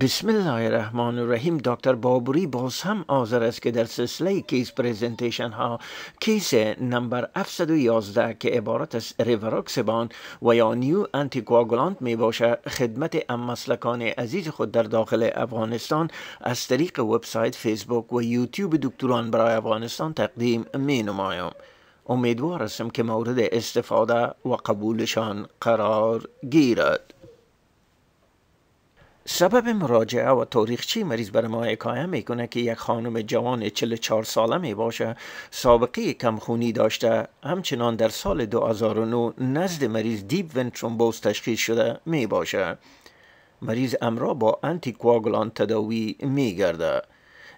بسم الله الرحمن الرحیم دکتر بابوری باز هم آذر است که در سلسله کیس پریزنتیشن ها کیس نمبر 711 که عبارت از ریوراکسبان و یا نیو انتیکواغولانت می باشه خدمت ام عزیز خود در داخل افغانستان از طریق وبسایت فیسبوک و یوتیوب دکتران برای افغانستان تقدیم می نمایم امیدوار هستم که مورد استفاده و قبولشان قرار گیرد سبب مراجعه و تاریخچی مریض برای ما حکایه میکنه که یک خانم جوان 44 ساله می باشه سابقه کمخونی داشته همچنان در سال 2009 نزد مریض دیپ ون ترومبوز تشخیص شده می باشه مریض امرا با انتی تداوی می گرده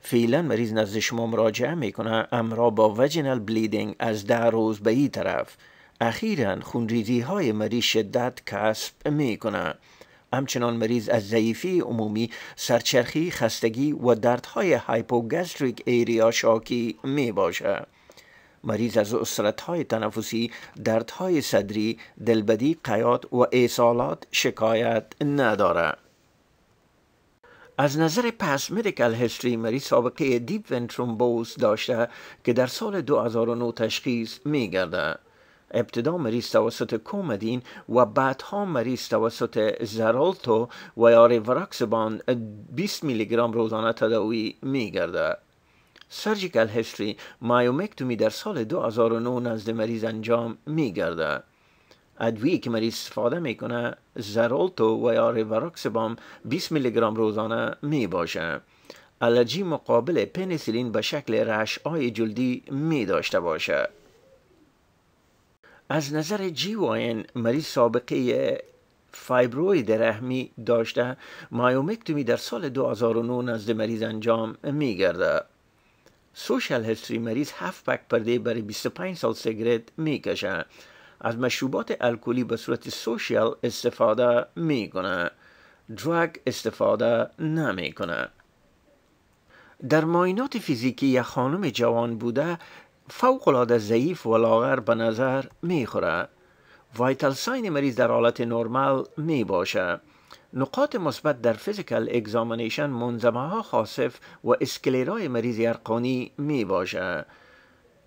فعلا مریض نزد شما مراجعه میکنه امرا با وجنال بلیدینگ از ده روز به این طرف اخیرا خونریزی های مریض شدت کسب میکنه همچنان مریض از ضعیفی عمومی، سرچرخی، خستگی و دردهای هایپوگاستریک ایریا شاکی می باشه. مریض از های تنفسی، دردهای صدری، دلبدی، قیات و ایصالات شکایت نداره. از نظر پس مدیکل هستری مریض سابقه دیپ ونترومبوز داشته که در سال 2009 تشخیص می ابتدا مریض توسط کومدین و بعدها مریض توسط زرالتو و یا ریوراکسبان 20 میلی گرم روزانه تداوی می گرده. سرجیکل هستری مایومکتومی در سال 2009 نزد مریض انجام می گرده. که مریض استفاده میکنه زرالتو و یا ریوراکسبان 20 میلی گرم روزانه می باشه. مقابل پنیسیلین به شکل رشعای جلدی می داشته باشه. از نظر جی مریض سابقه فایبروید رحمی داشته مایومکتومی در سال 2009 نزد مریض انجام می گرده. سوشال هستری مریض هفت پک پرده برای 25 سال سیگرت می کشه. از مشروبات الکلی به صورت سوشیال استفاده میکنه درگ استفاده کنه. در ماینات فیزیکی یک خانم جوان بوده فوقلاده ضعیف و لاغر به نظر میخوره وایتل ساین مریض در حالت نرمال می باشه نقاط مثبت در فیزیکل اگزامنیشن منظمه ها خاصف و اسکلیرای مریض یرقانی می باشه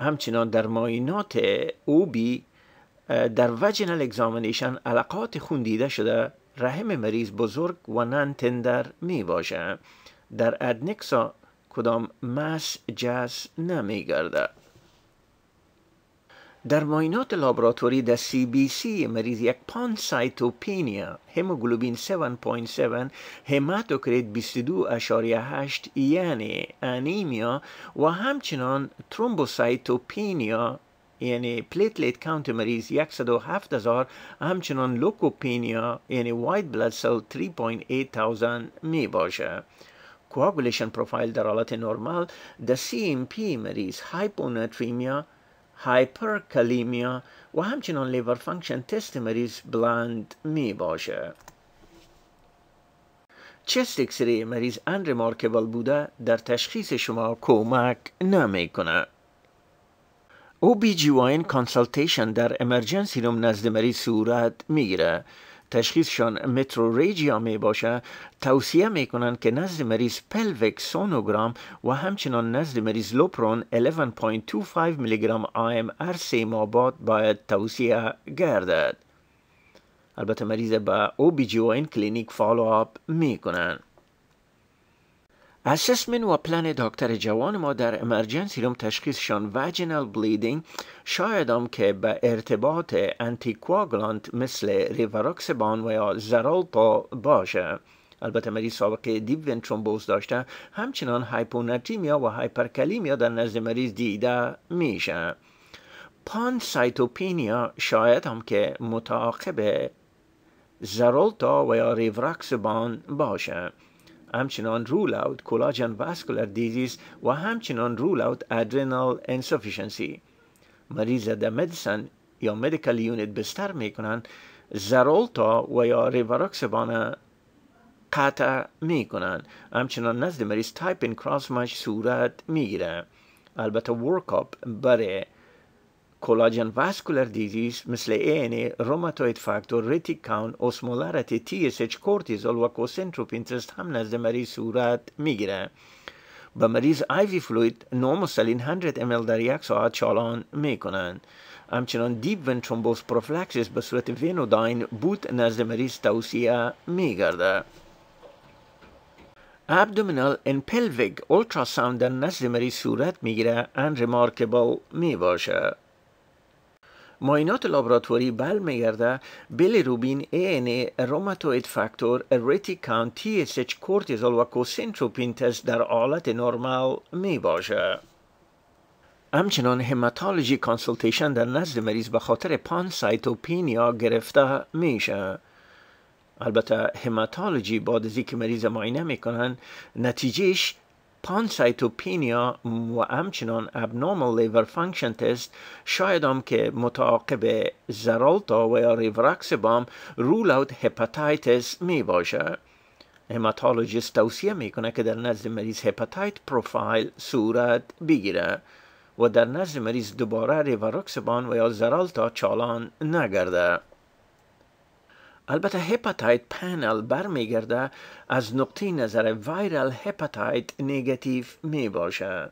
همچنان در ماینات اوبی در وجنال اگزامنیشن علاقات خون دیده شده رحم مریض بزرگ و نان تندر می باشه در ادنکسا کدام مس جس نمی گرده در ماینات لابراتوری در سی بی سی مریض یک پان سایتوپینیا هموگلوبین 7.7 هماتوکریت 22.8 یعنی انیمیا و همچنان ترومبوسایتوپینیا یعنی پلیتلیت کانت مریض 107 هزار همچنان لوکوپینیا یعنی وایت بلد سل 3.8 میباشه. می باشه پروفایل در حالت نرمال در سی ام پی مریض هایپرکالیمیا و همچنان لیور فانکشن تست مریض بلند می باشه چست اکسری مریض ان مارکبل بوده در تشخیص شما کمک نمی کنه. او بی در امرجنسی روم نزد مریض صورت میگیره تشخیصشان مترو ریجیا می باشه، توصیه می کنند که نزد مریض پلویک سونوگرام و همچنان نزد مریض لوپرون 11.25 میلی گرم آم هر ماباد باید توصیه گردد البته مریض به او بی جی کلینیک فالو آپ می کنند اسسمن و پلن دکتر جوان ما در امرجنسی روم تشخیصشان واجینال بلیدینگ شاید هم که به ارتباط انتیکواگلانت مثل ریوراکسبان و یا زرالتا باشه البته مریض سابقه دیون ترومبوز داشته همچنان هایپوناتیمیا و هایپرکلیمیا در نزد مریض دیده میشه پان سایتوپینیا شاید هم که متعاقب زرالتا و یا ریوراکسبان باشه همچنان رول اوت کولاجن واسکولر دیزیز و همچنان رول اوت ادرینال انسفیشنسی مریض در مدیسن یا مدیکل یونیت بستر میکنن زرولتا و یا ریواراکسبان قطع میکنن همچنان نزد مریض تایپین کراس مش صورت میگیره البته اپ برای کولاجن واسکولر دیزیز مثل ANA, فاکتور، factor, retic تی osmolarity, TSH, کورتیزل و کوسنتروپین تست هم نزد مریض صورت میگیره به مریض آیوی فلوید نوموسلین 100 ml در یک ساعت چالان میکنند همچنان دیپ ون ترومبوز پروفلاکسیس به صورت وینوداین بود نزد مریض توصیه میگرده ابدومینال ان پلویگ اولتراساوند در نزد مریض صورت میگیره ان ریمارکبل میباشه معاینات لابراتواری برمیگرده بلیروبین فکتور ریتی فاکتور تی سچ کورتیزال و کوسینتروپین تست در حالت نرمال می باشه. همچنان هماتالوجی کانسلتیشن در نزد مریض به خاطر پان سایتوپینیا گرفته میشه. البته هماتالوجی بعد از اینکه مریض معاینه میکنن نتیجهش پانسایتوپینیا و همچنان ابنورمال لیور Function تست شاید هم که متعاقب زرالتا و یا ریوراکس بام رول اوت هپاتایتس می باشه هماتولوژیست توصیه کنه که در نزد مریض هپاتایت پروفایل صورت بگیره و در نزد مریض دوباره ریوراکسبان و یا زرالتا چالان نگرده البته هپاتایت برمی برمیگرده از نقطه نظر ویرال هپاتایت نگتیف می باشه.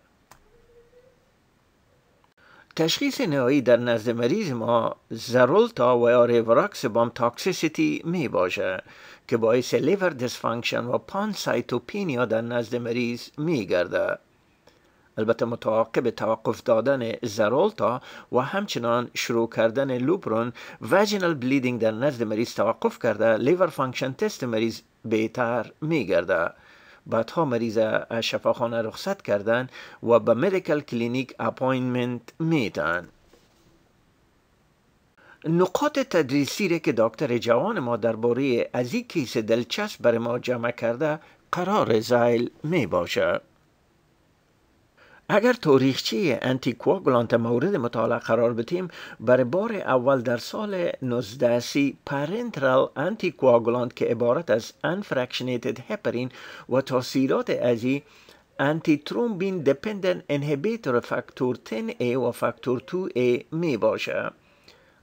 تشخیص نهایی در نزد مریض ما زرولتا و یا ریوراکس بام تاکسیسیتی می باشه که باعث لیور دیسفانکشن و پانسایتوپینیا در نزد مریض می گرده. البته متعاقب توقف دادن زرولتا و همچنان شروع کردن لوپرون وجینال بلیدینگ در نزد مریض توقف کرده لیور فانکشن تست مریض بهتر میگرده بعدها مریض از شفاخانه رخصت کردن و به مدیکل کلینیک اپاینمنت میدن نقاط تدریسی را که دکتر جوان ما درباره از این کیس دلچسب بر ما جمع کرده قرار زیل می باشه. اگر تاریخچه انتیکواگولانت مورد مطالعه قرار بتیم، بر بار اول در سال 1930 پرنترال انتیکواگولانت که عبارت از انفرکشنیتد هپرین و تاثیرات ازی ترومبین دپندن انهیبیتر فاکتور 10A و فاکتور 2A می باشه.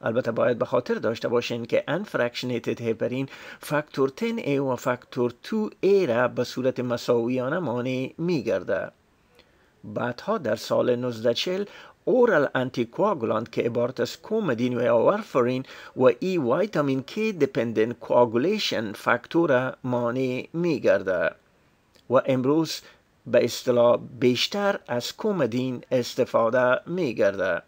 البته باید به خاطر داشته باشین که انفرکشنیتد هپرین فاکتور 10A و فاکتور 2A را به صورت مساویانه مانع می گرده. بعدها در سال 1940 اورال انتیکواگولانت که عبارت از کومدین و وارفرین و ای ویتامین کی دپندنت کواغولیشن فاکتور مانع میگرده و امروز به اصطلاح بیشتر از کومدین استفاده میگرده.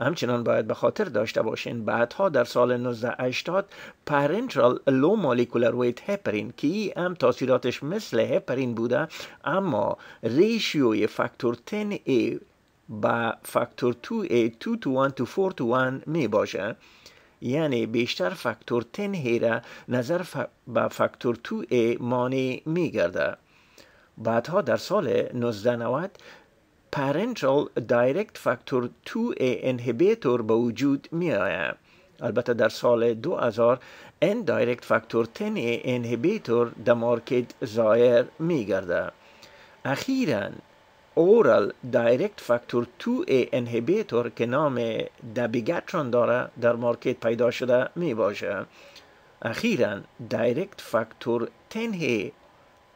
همچنان باید به خاطر داشته باشین بعدها در سال 1980 پرنترال لو مالیکولر ویت هپرین که هم تاثیراتش مثل هپرین بوده اما ریشیوی فاکتور 10 ای با فاکتور 2 ای 2 to 1 to 4 to 1 می باشه یعنی بیشتر فاکتور 10 هیره نظر ف... به فاکتور 2 ای مانع می گرده بعدها در سال 1990 پرنچال دایرکت فاکتور 2 انهیبیتور به وجود می آید البته در سال 2000 ان دایرکت فاکتور 10 انهبیتور در مارکت ظاهر می گرده اخیراً اورال دایرکت فاکتور 2 انهبیتور که نام دبیگاتران داره در مارکت پیدا شده می باشه اخیرا دایرکت فاکتور 10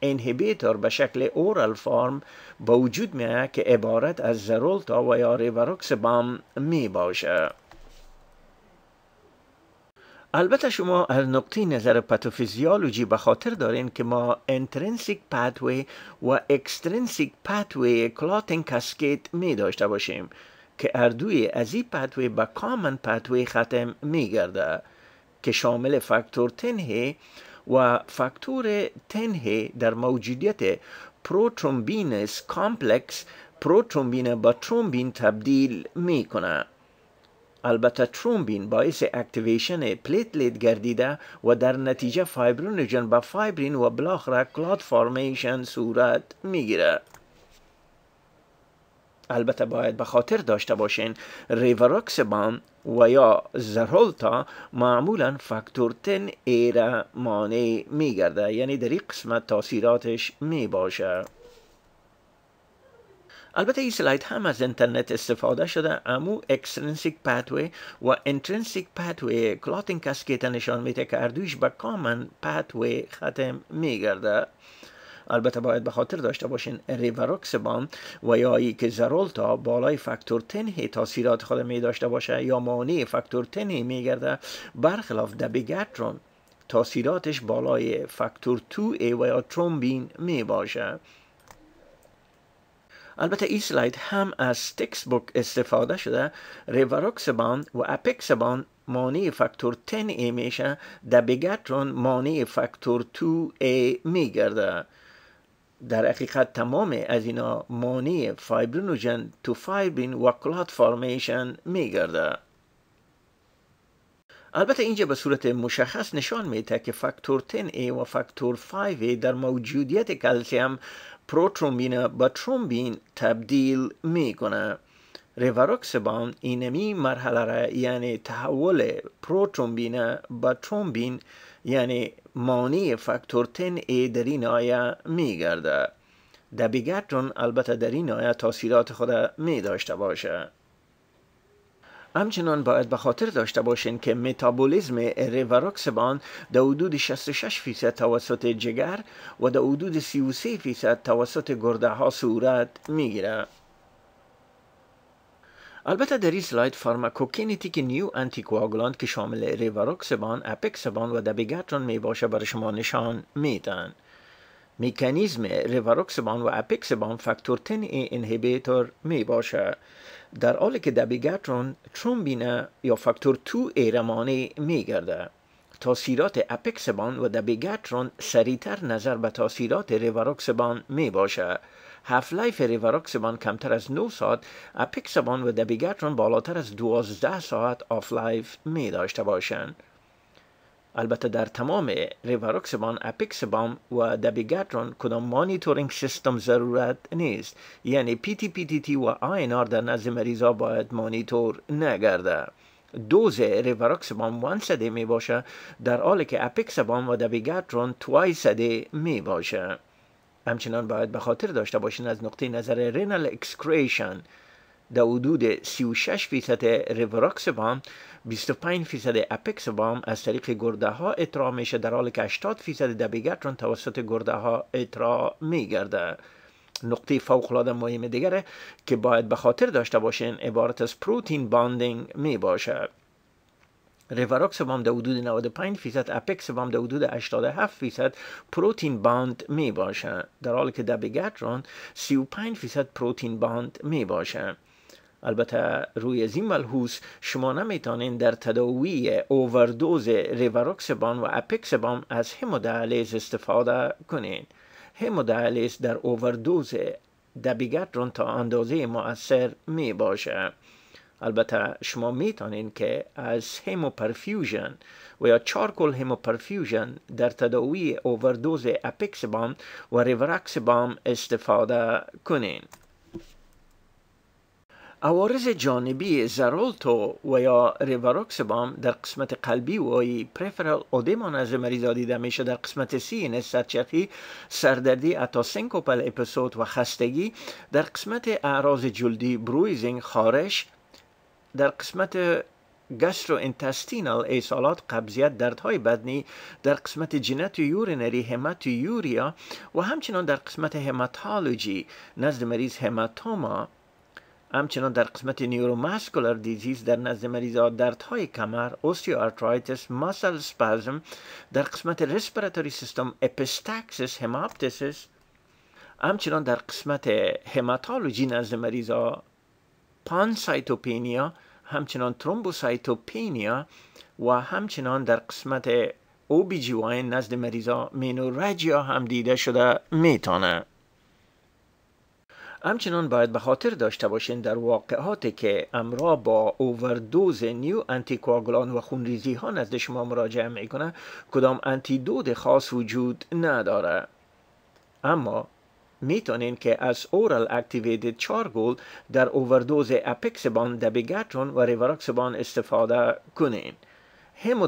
انهیبیتور به شکل اورال فارم با وجود میه که عبارت از زرولتا و یا ریوروکس بام می باشه. البته شما از نقطه نظر پاتوفیزیولوژی به خاطر دارین که ما انترنسیک پاتوی و اکسترنسیک پاتوی کلاتینگ کاسکیت می داشته باشیم که اردوی از این پاتوی به کامن پاتوی ختم می که شامل فاکتور تنهی و فاکتور تنه در موجودیت پروترومبینس کامپلکس پروترومبین با ترومبین تبدیل میکنه البته ترومبین باعث اکتیویشن پلیتلیت گردیده و در نتیجه فایبرونجن با فایبرین و بلاخره کلاد فارمیشن صورت میگیره البته باید به خاطر داشته باشین ریوروکسبان و یا زرولتا معمولا فاکتور 10 ایره مانع میگرده یعنی در این قسمت تاثیراتش میباشه البته این سلاید هم از اینترنت استفاده شده امو اکسترنسیک پاتوی و انترنسیک پاتوی کلاتین کسکیت نشان میده که اردویش به کامن پاتوی ختم میگرده البته باید به خاطر داشته باشین ریوروکسبان و یا که زرولتا بالای فاکتور تنه تاثیرات خود می داشته باشه یا مانی فاکتور 10 می گرده برخلاف دبیگترون تاثیراتش بالای فاکتور 2 ای و یا ترومبین می باشه البته این سلاید هم از تکس بوک استفاده شده ریوروکسبان و اپکسبان مانی فاکتور 10 ای میشه دبیگترون مانی فاکتور 2 ای میگرده در حقیقت تمام از اینا مانی فایبرینوژن تو فایبرین و کلات فارمیشن میگرده البته اینجا به صورت مشخص نشان میده که فاکتور 10A و فاکتور 5A در موجودیت کلسیم پروترومبین با ترومبین تبدیل میکنه ریواروکسبان اینمی مرحله را یعنی تحول پروترومبین با ترومبین یعنی مانی فاکتور 10 در این آیه می گرده در البته در این آیه تاثیرات خود می داشته باشه همچنان باید به خاطر داشته باشین که متابولیزم ریواروکسبان در حدود 66 فیصد توسط جگر و در حدود 33 فیصد توسط گرده ها صورت گیره. البته در این سلاید فارماکوکینتیک نیو آنتیکواگولانت که شامل ریواروکسبان، اپکسبان و دبیگاترون می باشه برای شما نشان میدن. مکانیزم ریواروکسبان و اپکسبان فاکتور 10 ای انهیبیتور می باشه در حالی که دبیگاترون ترومبینه یا فاکتور 2 ای می گرده. تاثیرات اپکسبان و دبیگترون سریعتر نظر به تاثیرات ریواروکسبان می باشه. هف لایف ریواروکسبان کمتر از 9 ساعت اپکسبان و دبیگترون بالاتر از 12 ساعت آف لایف می داشته باشند. البته در تمام ریواروکسبان، اپکسبان و دبیگترون کدام مانیتورینگ سیستم ضرورت نیست یعنی پی تی پی تی تی و آینار در نزد مریضا باید مانیتور نگرده دوز ریوراکسبام وان صده می باشه در حالی که اپیکسبام و دبیگاترون توای صده می باشه همچنان باید به خاطر داشته باشین از نقطه نظر رینال اکسکریشن در حدود 36 فیصد ریوراکس بام 25 فیصد اپکس بام از طریق گرده ها اطراع میشه در حالی که 80 فیصد دبیگترون توسط گرده ها اطراع میگرده نقطه فوق مهم دیگره که باید به خاطر داشته باشین عبارت از پروتین باندینگ می باشه ریوراکس بام در حدود 95 فیصد اپکس بام در حدود 87 فیصد پروتین باند می باشه در حالی که در 35 فیصد پروتین باند می باشه البته روی از این ملحوظ شما نمیتانین در تداوی اووردوز ریوراکس و اپکس بام از همودالیز استفاده کنین همودالیس در اووردوز دبیگترون تا اندازه مؤثر می باشه البته شما میتونین که از هموپرفیوژن و یا چارکول هموپرفیوژن در تداوی اووردوز اپیکسیبام و ریورکس استفاده کنین عوارز جانبی زرولتو و یا بام در قسمت قلبی و ای پریفرال اودیمان از مریضا دیده میشه در قسمت سی این سرچرخی سردردی اتا سنکوپل اپسود و خستگی در قسمت اعراض جلدی برویزینگ خارش در قسمت گسترو انتستینال ایسالات قبضیت دردهای بدنی در قسمت جنت یورینری همت یوریا و همچنان در قسمت هماتالوجی نزد مریض هماتوما همچنان در قسمت نیورومسکولر دیزیز در نزد مریض دردهای کمر آرترایتس ماسل سپازم در قسمت رسپراتوری سیستم اپستاکسس هماپتسس همچنان در قسمت هماتولوژی نزد مریض پانسایتوپینیا همچنان ترومبوسایتوپینیا و همچنان در قسمت جی نزد مریضا مینوراجیا هم دیده شده میتانه همچنان باید به خاطر داشته باشین در واقعاتی که امرا با اووردوز نیو انتیکواغلان و خونریزی ها نزد شما مراجعه کنه کدام انتیدود خاص وجود نداره اما میتونین که از اورال اکتیویتد چارگول در اووردوز اپکسبان دبیگترون و ریوراکسبان استفاده کنین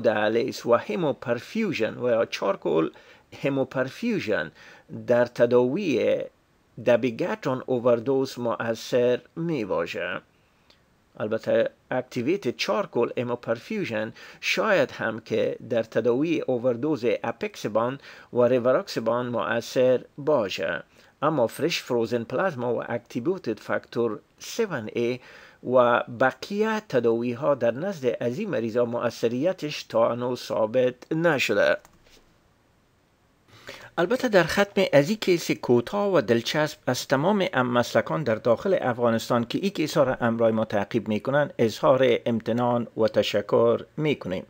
دالیس و پرفیوژن و یا همو پرفیوژن در تداوی دبیگتون اووردوز مؤثر می باشه. البته اکتیویت چارکول پرفیوژن شاید هم که در تداوی اووردوز اپکسبان و ریوراکسبان مؤثر باشه اما فرش فروزن پلازما و اکتیویت فاکتور 7A و بقیه تداوی ها در نزد عظیم مریضا مؤثریتش تا انو ثابت نشده البته در ختم از این کیس کوتاه و دلچسب از تمام ام مسلکان در داخل افغانستان که این کیسا را امرای ما تعقیب میکنند اظهار امتنان و تشکر میکنیم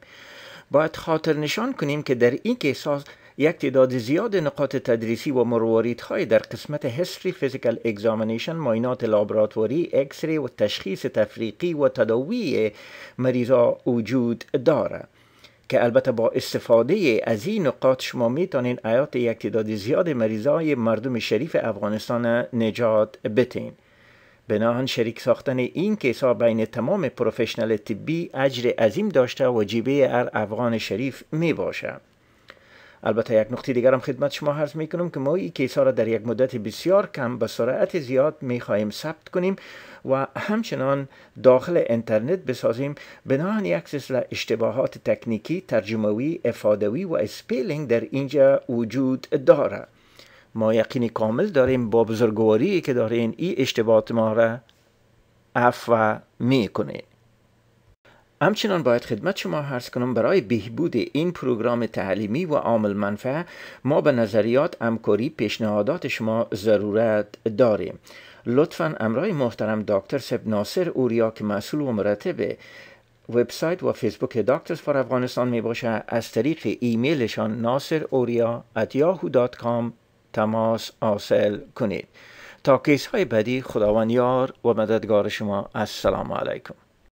باید خاطر نشان کنیم که در این کیسا یک تعداد زیاد نقاط تدریسی و مرواریت های در قسمت هستری فیزیکل اگزامینیشن ماینات لابراتوری، اکسری و تشخیص تفریقی و تداوی مریضا وجود دارد که البته با استفاده از این نقاط شما میتونین ایات یک تعداد زیاد مریضای مردم شریف افغانستان نجات بتین بناهن شریک ساختن این کیسا بین تمام پروفشنل طبی اجر عظیم داشته و جیبه ار افغان شریف می باشه. البته یک نقطه دیگر هم خدمت شما عرض می کنم که ما این کیس ها را در یک مدت بسیار کم به سرعت زیاد می خواهیم ثبت کنیم و همچنان داخل اینترنت بسازیم بناهن یک سلسله اشتباهات تکنیکی، ترجموی، افادوی و اسپیلینگ در اینجا وجود داره ما یقین کامل داریم با بزرگواری که دارین این اشتباهات ما را می کنیم. همچنان باید خدمت شما عرض کنم برای بهبود این پروگرام تعلیمی و عامل منفعه ما به نظریات همکاری پیشنهادات شما ضرورت داریم لطفا امرای محترم دکتر سب ناصر اوریا که مسئول و مرتب وبسایت و فیسبوک دکترز فار افغانستان می باشه از طریق ایمیلشان ناصر اوریا کام تماس آسل کنید تا کیس های بدی خداوند یار و مددگار شما السلام علیکم